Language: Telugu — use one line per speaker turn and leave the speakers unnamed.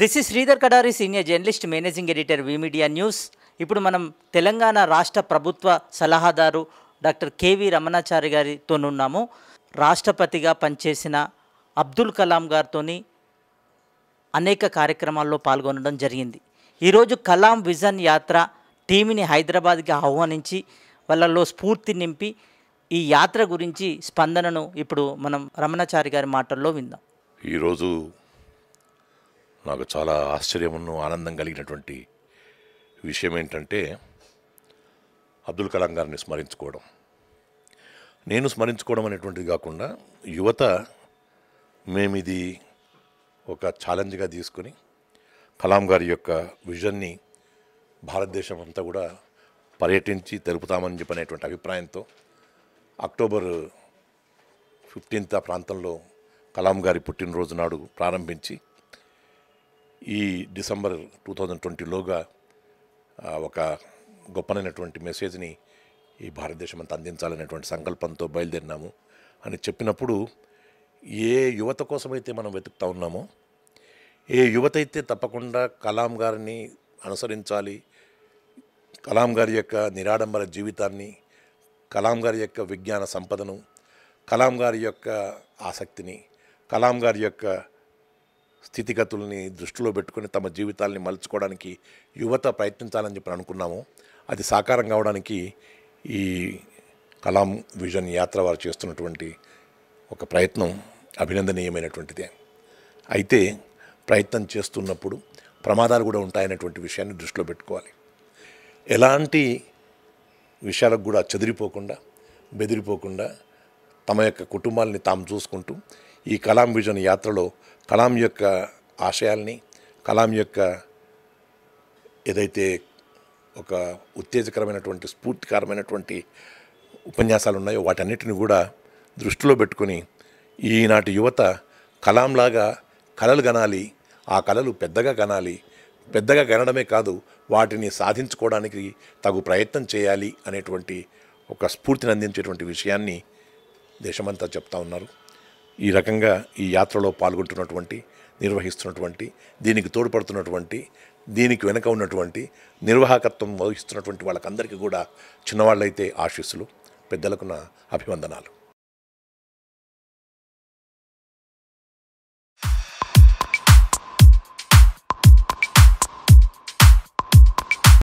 this is Sridhar Kadari senior journalist managing editor media news ఇప్పుడు మనం తెలంగాణ రాష్ట్ర ప్రభుత్వ సలహాదారు డాక్టర్ కేవీ రమణాచారి ఉన్నాము రాష్ట్రపతిగా పనిచేసిన అబ్దుల్ కలాం గారితో అనేక కార్యక్రమాల్లో పాల్గొనడం జరిగింది ఈరోజు కలాం విజన్ యాత్ర టీమిని హైదరాబాద్కి ఆహ్వానించి వాళ్ళలో స్ఫూర్తి నింపి ఈ యాత్ర గురించి స్పందనను ఇప్పుడు మనం రమణాచారి గారి మాటల్లో విందాం
ఈరోజు నాకు చాలా ఆశ్చర్యమును ఆనందం కలిగినటువంటి విషయం ఏంటంటే అబ్దుల్ కలాం గారిని స్మరించుకోవడం నేను స్మరించుకోవడం అనేటువంటిది కాకుండా యువత మేము ఇది ఒక ఛాలెంజ్గా తీసుకుని కలాం గారి యొక్క విజన్ని భారతదేశం అంతా కూడా పర్యటించి తెలుపుతామని చెప్పనేటువంటి అభిప్రాయంతో అక్టోబర్ ఫిఫ్టీన్త్ ఆ ప్రాంతంలో కలాం గారి పుట్టినరోజు నాడు ప్రారంభించి ఈ డిసెంబర్ టూ థౌజండ్ ట్వంటీలోగా ఒక గొప్పనైనటువంటి మెసేజ్ని ఈ భారతదేశం అంతా అందించాలనేటువంటి సంకల్పంతో బయలుదేరినాము అని చెప్పినప్పుడు ఏ యువత కోసమైతే మనం వెతుకుతా ఉన్నామో ఏ యువత అయితే తప్పకుండా కలాం గారిని అనుసరించాలి కలాం గారి యొక్క నిరాడంబర జీవితాన్ని కలాం గారి యొక్క విజ్ఞాన సంపదను కలాం గారి యొక్క ఆసక్తిని కలాం గారి యొక్క స్థితిగతుల్ని దృష్టిలో పెట్టుకుని తమ జీవితాల్ని మలుచుకోవడానికి యువత ప్రయత్నించాలని చెప్పి అనుకున్నాము అది సాకారం కావడానికి ఈ కలాం విజన్ యాత్ర వారు చేస్తున్నటువంటి ఒక ప్రయత్నం అభినందనీయమైనటువంటిదే అయితే ప్రయత్నం చేస్తున్నప్పుడు ప్రమాదాలు కూడా ఉంటాయనేటువంటి విషయాన్ని దృష్టిలో పెట్టుకోవాలి ఎలాంటి విషయాలకు కూడా చెదిరిపోకుండా బెదిరిపోకుండా తమ యొక్క కుటుంబాలని తాము చూసుకుంటూ ఈ కలాం విజన్ యాత్రలో కలాం యొక్క ఆశయాల్ని కలాం యొక్క ఏదైతే ఒక ఉత్తేజకరమైనటువంటి స్ఫూర్తికరమైనటువంటి ఉపన్యాసాలు ఉన్నాయో వాటన్నిటిని కూడా దృష్టిలో పెట్టుకొని ఈనాటి యువత కలాంలాగా కళలు కనాలి ఆ కళలు పెద్దగా కనాలి పెద్దగా కనడమే కాదు వాటిని సాధించుకోవడానికి తగు ప్రయత్నం చేయాలి అనేటువంటి ఒక స్ఫూర్తిని అందించేటువంటి విషయాన్ని దేశమంతా చెప్తా ఉన్నారు ఈ రకంగా ఈ యాత్రలో పాల్గొంటున్నటువంటి నిర్వహిస్తున్నటువంటి దీనికి తోడ్పడుతున్నటువంటి దీనికి వెనక ఉన్నటువంటి నిర్వాహకత్వం వహిస్తున్నటువంటి వాళ్ళకందరికీ కూడా చిన్నవాళ్ళైతే ఆశీస్సులు పెద్దలకున్న అభివందనాలు